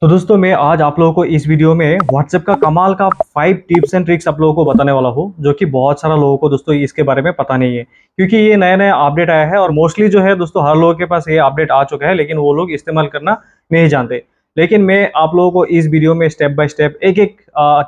तो दोस्तों मैं आज आप लोगों को इस वीडियो में व्हाट्सएप का कमाल का फाइव टिप्स एंड ट्रिक्स आप लोगों को बताने वाला हूँ जो कि बहुत सारा लोगों को दोस्तों इसके बारे में पता नहीं है क्योंकि ये नया नया अपडेट आया है और मोस्टली जो है दोस्तों हर लोगों के पास ये अपडेट आ चुका है लेकिन वो लोग इस्तेमाल करना नहीं जानते लेकिन मैं आप लोगों को इस वीडियो में स्टेप बाय स्टेप एक एक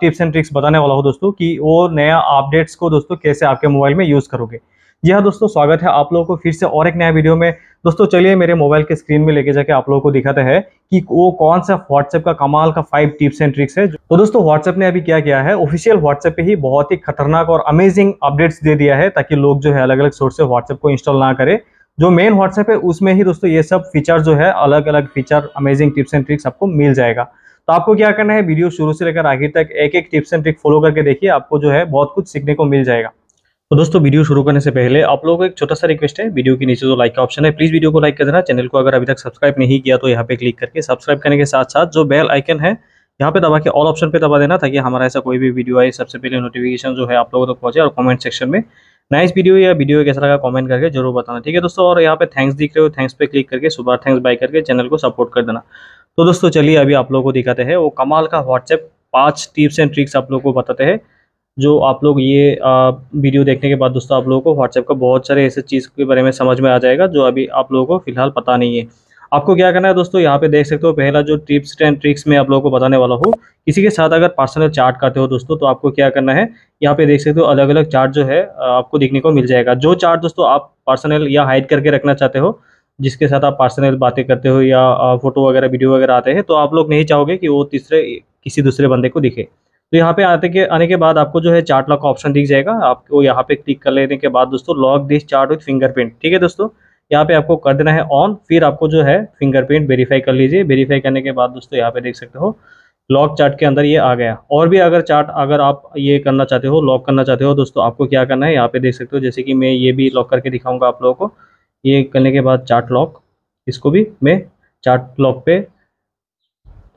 टिप्स एंड ट्रिक्स बताने वाला हूँ दोस्तों की वो नया अपडेट्स को दोस्तों कैसे आपके मोबाइल में यूज़ करोगे जी हाँ दोस्तों स्वागत है आप लोगों को फिर से और एक नया वीडियो में दोस्तों चलिए मेरे मोबाइल के स्क्रीन में लेके जाके आप लोगों को दिखाते हैं कि वो कौन सा व्हाट्सएप का कमाल का फाइव टिप्स एंड ट्रिक्स है तो दोस्तों व्हाट्सएप ने अभी क्या किया है ऑफिशियल व्हाट्सएप पे ही बहुत ही खतरनाक और अमेजिंग अपडेट्स दे दिया है ताकि लोग जो है अलग अलग सोर्स से व्हाट्सएप को इंस्टॉल ना करें जो मेन व्हाट्सएप है उसमें ही दोस्तों ये सब फीचर जो है अलग अलग feature amazing tips and tricks आपको मिल जाएगा तो आपको क्या करना है वीडियो शुरू से लेकर आखिर तक एक एक टिप्स एंड ट्रिक फॉलो करके देखिए आपको जो है बहुत कुछ सीखने को मिल जाएगा तो दोस्तों वीडियो शुरू करने से पहले आप लोगों को एक छोटा सा रिक्वेस्ट है वीडियो के नीचे जो लाइक का ऑप्शन है प्लीज़ वीडियो को लाइक कर देना चैनल को अगर अभी तक सब्सक्राइब नहीं किया तो यहाँ पे क्लिक करके सब्सक्राइब करने के साथ साथ जो बेल आइकन है यहाँ पे दबा के ऑल ऑप्शन पे दबा देना ताकि हमारा ऐसा कोई भी वीडियो आए सबसे पहले नोटिफिकेशन जो है आप लोगों तक तो पहुंचे और कमेंट सेक्शन में नाइस वीडियो या वीडियो कैसा लगा कमेंट करके जरूर बताना ठीक है दोस्तों और यहाँ पे थैंक्स दिख रहे हो थैंक्स पे क्लिक करके सुबह थैंक्स बाय करके चैनल को सपोर्ट कर देना तो दोस्तों चलिए अभी आप लोगों को दिखाते हैं वो कमाल का व्हाट्सएप पाँच टिप्स एंड ट्रिक्स आप लोग को बताते हैं जो आप लोग ये आ, वीडियो देखने के बाद दोस्तों आप लोगों को व्हाट्सएप का बहुत सारे ऐसे चीज़ के बारे में समझ में आ जाएगा जो अभी आप लोगों को फिलहाल पता नहीं है आपको क्या करना है दोस्तों यहाँ पे देख सकते हो पहला जो टिप्स एंड ट्रिक्स मैं आप लोगों को बताने वाला हूँ किसी के साथ अगर पर्सनल चार्ट करते हो दोस्तों तो आपको क्या करना है यहाँ पे देख सकते हो अलग अलग चार्ट जो है आपको देखने को मिल जाएगा जो चार्ट दोस्तों आप पर्सनल या हाइड करके रखना चाहते हो जिसके साथ आप पर्सनल बातें करते हो या फोटो वगैरह वीडियो वगैरह आते हैं तो आप लोग नहीं चाहोगे कि वो तीसरे किसी दूसरे बंदे को दिखे तो यहाँ पे आते के आने के बाद आपको जो है चार्ट लॉक ऑप्शन दिख जाएगा आपको यहाँ पे क्लिक कर लेने के बाद दोस्तों lock this chat with fingerprint ठीक है दोस्तों यहाँ पे आपको कर देना है ऑन फिर आपको जो है फिंगरप्रिंट वेरीफाई कर लीजिए वेरीफाई करने के बाद दोस्तों यहाँ पे देख सकते हो लॉक चार्ट के अंदर ये आ गया और भी अगर चार्ट अगर आप ये करना चाहते हो लॉक करना चाहते हो दोस्तों आपको क्या करना है यहाँ पे देख सकते हो जैसे कि मैं ये भी लॉक करके दिखाऊंगा आप लोगों को ये करने के बाद चार्ट लॉक इसको भी मैं चार्ट लॉक पे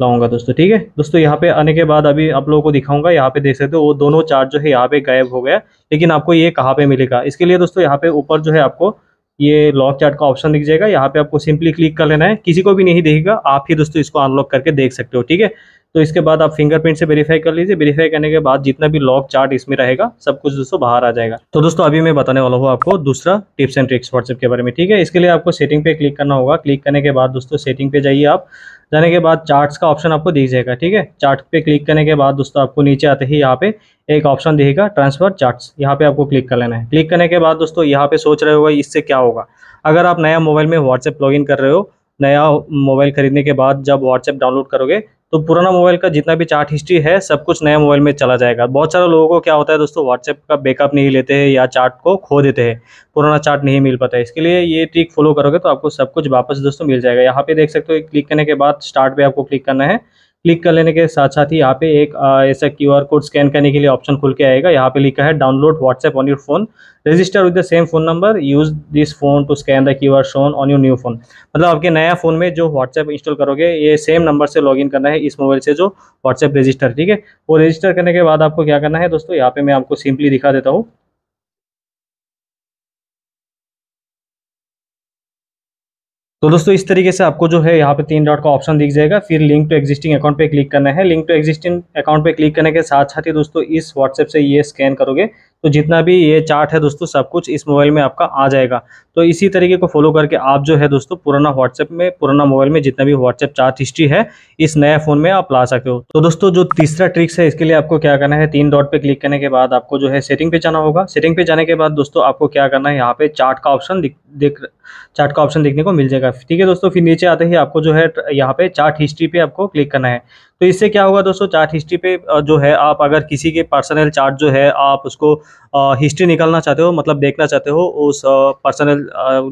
लाऊंगा दोस्तों ठीक है दोस्तों यहाँ पे आने के बाद अभी आप लोगों को दिखाऊंगा यहाँ पे देख सकते हो वो दोनों चार्ट जो है यहाँ पे गायब हो गया लेकिन आपको ये कहाँ पे मिलेगा इसके लिए दोस्तों यहाँ पे ऊपर जो है आपको ये लॉक चार्ट का ऑप्शन दिख जाएगा यहाँ पे आपको सिंपली क्लिक कर लेना है किसी को भी नहीं देखेगा आप ही दोस्तों इसको अनलॉक करके देख सकते हो ठीक है तो इसके बाद आप फिंगरप्रिंट से वेरीफाई कर लीजिए वेरीफाई करने के बाद जितना भी लॉक चार्ट इसमें रहेगा सब कुछ दोस्तों बाहर आ जाएगा तो दोस्तों अभी मैं बताने वाला हूँ आपको दूसरा टिप्स एंड ट्रिक्स व्हाट्सएप के बारे में ठीक है इसके लिए आपको सेटिंग पे क्लिक करना होगा क्लिक करने के बाद दोस्तों सेटिंग पे जाइए आप जाने के बाद चार्ट्स का ऑप्शन आपको दिख जाएगा ठीक है चार्ट पे क्लिक करने के बाद दोस्तों आपको नीचे आते ही यहाँ पे एक ऑप्शन दिखेगा ट्रांसफर चार्ट्स यहाँ पे आपको क्लिक कर लेना है क्लिक करने के बाद दोस्तों यहाँ पे सोच रहे होगा इससे क्या होगा अगर आप नया मोबाइल में व्हाट्सएप लॉग कर रहे हो नया मोबाइल खरीदने के बाद जब व्हाट्सएप डाउनलोड करोगे तो पुराना मोबाइल का जितना भी चार्ट हिस्ट्री है सब कुछ नया मोबाइल में चला जाएगा बहुत सारे लोगों को क्या होता है दोस्तों व्हाट्सएप का बैकअप नहीं लेते हैं या चार्ट को खो देते हैं पुराना चार्ट नहीं मिल पाता है इसके लिए ये ट्रिक फॉलो करोगे तो आपको सब कुछ वापस दोस्तों मिल जाएगा यहाँ पे देख सकते हो क्लिक करने के बाद स्टार्ट पे आपको क्लिक करना है क्लिक कर लेने के साथ साथ ही यहाँ पे एक ऐसा क्यू आर कोड स्कैन करने के लिए ऑप्शन खुल के आएगा यहाँ पे लिखा है download WhatsApp on your phone register with the same phone number use this phone to scan the Q R shown on your new phone मतलब आपके नया फोन में जो व्हाट्सएप इंस्टॉल करोगे ये सेम नंबर से लॉग करना है इस मोबाइल से जो व्हाट्सएप रजिस्टर ठीक है वो रजिस्टर करने के बाद आपको क्या करना है दोस्तों यहाँ पे मैं आपको सिंपली दिखा देता हूँ तो दोस्तों इस तरीके से आपको जो है यहाँ पे तीन डॉट का ऑप्शन दिख जाएगा फिर लिंक टू एक्जिस्टिंग अकाउंट पे क्लिक करना है लिंक टू एक्जिस्टिंग अकाउंट पे क्लिक करने के साथ साथ ही दोस्तों इस व्हाट्सएप से ये स्कैन करोगे तो जितना भी ये चार्ट है दोस्तों सब कुछ इस मोबाइल में आपका आ जाएगा तो इसी तरीके को फॉलो करके आप जो है दोस्तों पुराना व्हाट्सएप में पुराना मोबाइल में जितना भी व्हाट्सएप चार्ट हिस्ट्री है इस नए फोन में आप ला सकते हो तो दोस्तों जो तीसरा ट्रिक्स है इसके लिए आपको क्या करना है तीन डॉट पे क्लिक करने के बाद आपको जो है सेटिंग पे जाना होगा सेटिंग पे जाने के बाद दोस्तों आपको क्या करना है यहाँ पे चार्ट का ऑप्शन देख चार्ट का ऑप्शन देखने को मिल जाएगा ठीक है दोस्तों फिर नीचे आते ही आपको जो है यहाँ पे चार्ट हिस्ट्री पे आपको क्लिक करना है तो इससे क्या होगा दोस्तों चार्ट हिस्ट्री पे जो है आप अगर किसी के पर्सनल चार्ट जो है आप उसको हिस्ट्री निकालना चाहते हो मतलब देखना चाहते हो उस पर्सनल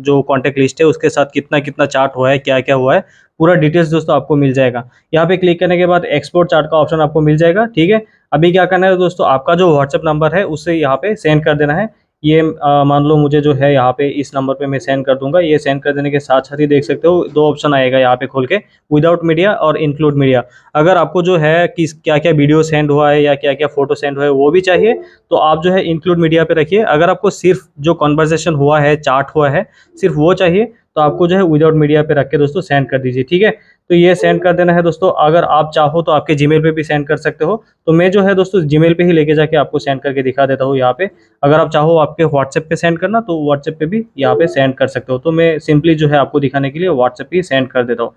जो कॉन्टेक्ट लिस्ट है उसके साथ कितना कितना चार्ट हुआ है क्या क्या हुआ है पूरा डिटेल्स दोस्तों आपको मिल जाएगा यहाँ पे क्लिक करने के बाद एक्सपोर्ट चार्ट का ऑप्शन आपको मिल जाएगा ठीक है अभी क्या करना है दोस्तों आपका जो व्हाट्सअप नंबर है उसे यहाँ पे सेंड कर देना है ये मान लो मुझे जो है यहाँ पे इस नंबर पे मैं सेंड कर दूंगा ये सेंड कर देने के साथ साथ ही देख सकते हो दो ऑप्शन आएगा यहाँ पे खोल के विदाउट मीडिया और इंक्लूड मीडिया अगर आपको जो है किस क्या क्या वीडियो सेंड हुआ है या क्या क्या फोटो सेंड हुआ है वो भी चाहिए तो आप जो है इंक्लूड मीडिया पे रखिए अगर आपको सिर्फ जो कॉन्वर्जेशन हुआ है चार्ट हुआ है सिर्फ वो चाहिए तो आपको जो है विदाउट मीडिया पे रख के दोस्तों सेंड कर दीजिए ठीक है तो ये सेंड कर देना है दोस्तों अगर आप चाहो तो आपके जीमेल पे भी सेंड कर सकते हो तो मैं जो है दोस्तों जीमेल पे ही लेके जाके आपको सेंड करके दिखा देता हूँ यहाँ पे अगर आप चाहो आपके व्हाट्सएप पे सेंड करना तो व्हाट्सएप पे भी यहाँ पे सेंड कर सकते हो तो मैं सिंपली जो है आपको दिखाने के लिए व्हाट्सएप ही सेंड कर देता हूँ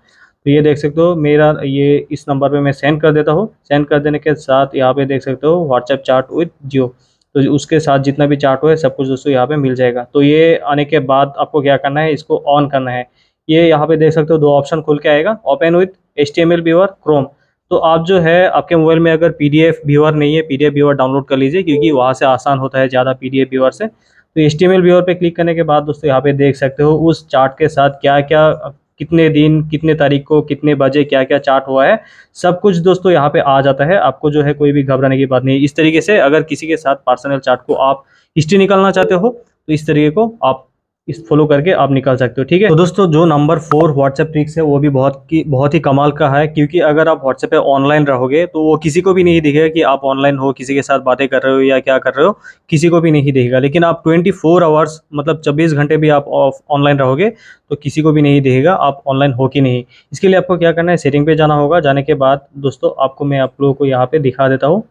तो ये देख सकते हो मेरा ये इस नंबर पे मैं सेंड कर देता हूँ सेंड कर देने के साथ यहाँ पे देख सकते हो व्हाट्सएप चार्ट विथ जियो तो उसके साथ जितना भी चार्ट हो सब कुछ दोस्तों यहाँ पे मिल जाएगा तो ये आने के बाद आपको क्या करना है इसको ऑन करना है ये यहाँ पे देख सकते हो दो ऑप्शन खुल के आएगा open with H T M L viewer Chrome तो आप जो है आपके मोबाइल में अगर पी डी एफ व्यूअर नहीं है P D F viewer download कर लीजिए क्योंकि वहाँ से आसान होता है ज़्यादा पी डी एफ व्यूअर से तो H T M L viewer पर क्लिक करने के बाद दोस्तों यहाँ पे देख सकते हो उस चार्ट के साथ क्या क्या कितने दिन कितने तारीख को कितने बजे क्या क्या चार्ट हुआ है सब कुछ दोस्तों यहाँ पे आ जाता है आपको जो है कोई भी घबराने की बात नहीं इस तरीके से अगर किसी के साथ पर्सनल चार्ट को आप हिस्ट्री निकालना चाहते हो तो इस तरीके को आप इस फॉलो करके आप निकाल सकते हो ठीक है तो दोस्तों जो नंबर फोर व्हाट्सएप ट्रिक्स है वो भी बहुत की बहुत ही कमाल का है क्योंकि अगर आप व्हाट्सएप पे ऑनलाइन रहोगे तो वो किसी को भी नहीं दिखेगा कि आप ऑनलाइन हो किसी के साथ बातें कर रहे हो या क्या कर रहे हो किसी को भी नहीं दिखेगा लेकिन आप ट्वेंटी फोर आवर्स मतलब छब्बीस घंटे भी आप ऑनलाइन रहोगे तो किसी को भी नहीं दिखेगा आप ऑनलाइन हो कि नहीं इसके लिए आपको क्या करना है सेटिंग पे जाना होगा जाने के बाद दोस्तों आपको मैं आप लोगों को यहाँ पे दिखा देता हूँ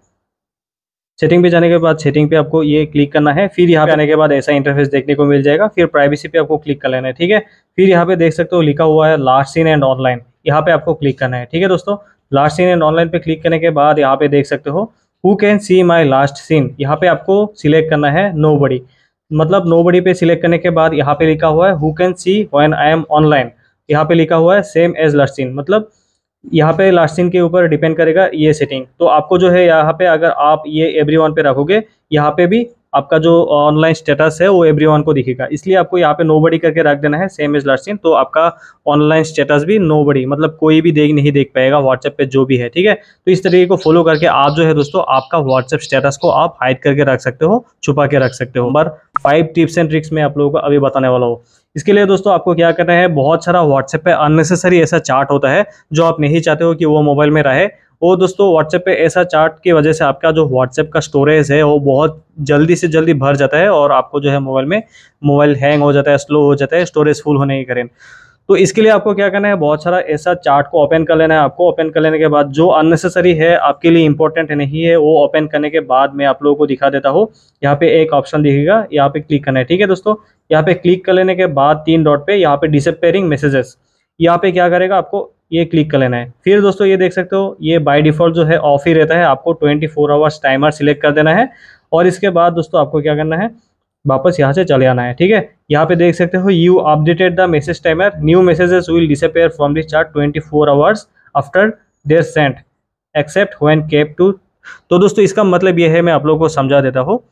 सेटिंग पे जाने के बाद सेटिंग पे आपको ये क्लिक करना है फिर यहाँ पे आने के बाद ऐसा इंटरफेस देखने को मिल जाएगा फिर प्राइवेसी पे आपको क्लिक कर लेना है ठीक है फिर यहाँ पे देख सकते हो लिखा हुआ है लास्ट सीन एंड ऑनलाइन यहाँ पे आपको क्लिक करना है ठीक है दोस्तों लास्ट सीन एंड ऑनलाइन पे क्लिक करने के बाद यहाँ पे देख सकते हो who can see my last seen यहाँ पे आपको सिलेक्ट करना है नो बडी मतलब नो बडी पे सिलेक्ट करने के बाद यहाँ पे लिखा हुआ है who can see when I am online यहाँ पे लिखा हुआ है सेम एज लास्ट सीन मतलब यहाँ पे लास्टिंग के ऊपर डिपेंड करेगा ये सेटिंग तो आपको जो है यहाँ पे अगर आप ये एवरी वन पे रखोगे यहाँ पे भी आपका जो ऑनलाइन स्टेटस है वो एवरी को दिखेगा इसलिए आपको यहाँ पे नो करके रख देना है सेम एज लास्ट तो आपका ऑनलाइन स्टेटस भी नो मतलब कोई भी देख नहीं देख पाएगा व्हाट्सएप पे जो भी है ठीक है तो इस तरीके को फॉलो करके आप जो है दोस्तों आपका व्हाट्सएप स्टेटस को आप हाइड करके रख सकते हो छुपा के रख सकते हो number five tips and tricks में आप लोगों को अभी बताने वाला हूँ इसके लिए दोस्तों आपको क्या करना है बहुत सारा व्हाट्सएप पे अननेसेसरी ऐसा चार्ट होता है जो आप नहीं चाहते हो कि वो मोबाइल में रहे और दोस्तों व्हाट्सएप पे ऐसा चार्ट की वजह से आपका जो व्हाट्सएप का स्टोरेज है वो बहुत जल्दी से जल्दी भर जाता है और आपको जो है मोबाइल में मोबाइल हैंग हो जाता है स्लो हो जाता है स्टोरेज फुल होने के कारण तो इसके लिए आपको क्या करना है बहुत सारा ऐसा चार्ट को ओपन कर लेना है आपको ओपन कर लेने के बाद जो अननेसेसरी है आपके लिए इंपॉर्टेंट नहीं है वो ओपन करने के बाद मैं आप लोगों को दिखा देता हूँ यहाँ पे एक ऑप्शन दिखेगा यहाँ पे क्लिक करना है ठीक है दोस्तों यहाँ पे क्लिक कर लेने के बाद तीन डॉट पे यहाँ पे डिसपेयरिंग मैसेजेस यहाँ पे क्या करेगा आपको ये क्लिक कर लेना है फिर दोस्तों ये देख सकते हो ये बाय डिफ़ॉल्ट जो है ऑफ ही रहता है आपको 24 फोर आवर्स टाइमर सिलेक्ट कर देना है और इसके बाद दोस्तों आपको क्या करना है वापस यहाँ से चले आना है ठीक है यहाँ पे देख सकते हो you updated the message timer new messages will disappear from this chat twenty hours after they're sent except when kept to तो दोस्तों इसका मतलब ये है मैं आप लोगों को समझा देता हूँ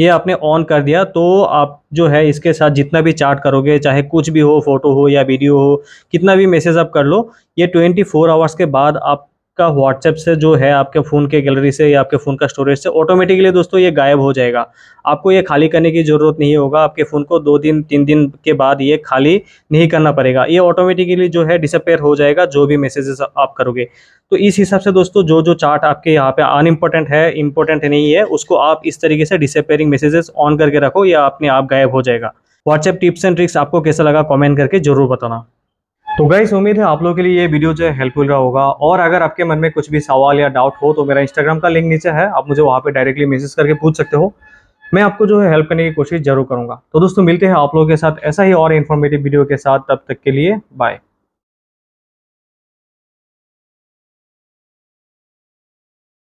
ये आपने ऑन कर दिया तो आप जो है इसके साथ जितना भी चार्ट करोगे चाहे कुछ भी हो फोटो हो या वीडियो हो कितना भी मैसेज आप कर लो ये 24 फोर आवर्स के बाद आप आपका व्हाट्सएप से जो है आपके फ़ोन के गैलरी से या आपके फ़ोन का स्टोरेज से ऑटोमेटिकली दोस्तों ये गायब हो जाएगा आपको ये खाली करने की ज़रूरत नहीं होगा आपके फ़ोन को दो दिन तीन दिन के बाद ये खाली नहीं करना पड़ेगा ये ऑटोमेटिकली जो है डिसअपेयर हो जाएगा जो भी मैसेजेस आप करोगे तो इस हिसाब से दोस्तों जो जो चार्ट आपके यहाँ पे अनइम्पोर्टेंट है इंपॉर्टेंट नहीं है उसको आप इस तरीके से डिसअपेयरिंग मैसेजेस ऑन करके रखो या अपने आप गायब हो जाएगा व्हाट्सएप टिप्स एंड ट्रिक्स आपको कैसा लगा कॉमेंट करके जरूर बताना तो गाइस उम्मीद है आप लोगों के लिए ये वीडियो जो है हेल्पफुल रहा होगा और अगर आपके मन में कुछ भी सवाल या डाउट हो तो मेरा इंस्टाग्राम का लिंक नीचे है आप मुझे वहाँ पे डायरेक्टली मैसेज करके पूछ सकते हो मैं आपको जो है हेल्प करने की कोशिश जरूर करूँगा तो दोस्तों मिलते हैं आप लोगों के साथ ऐसा ही और इन्फॉर्मेटिव वीडियो के साथ तब तक के लिए बाय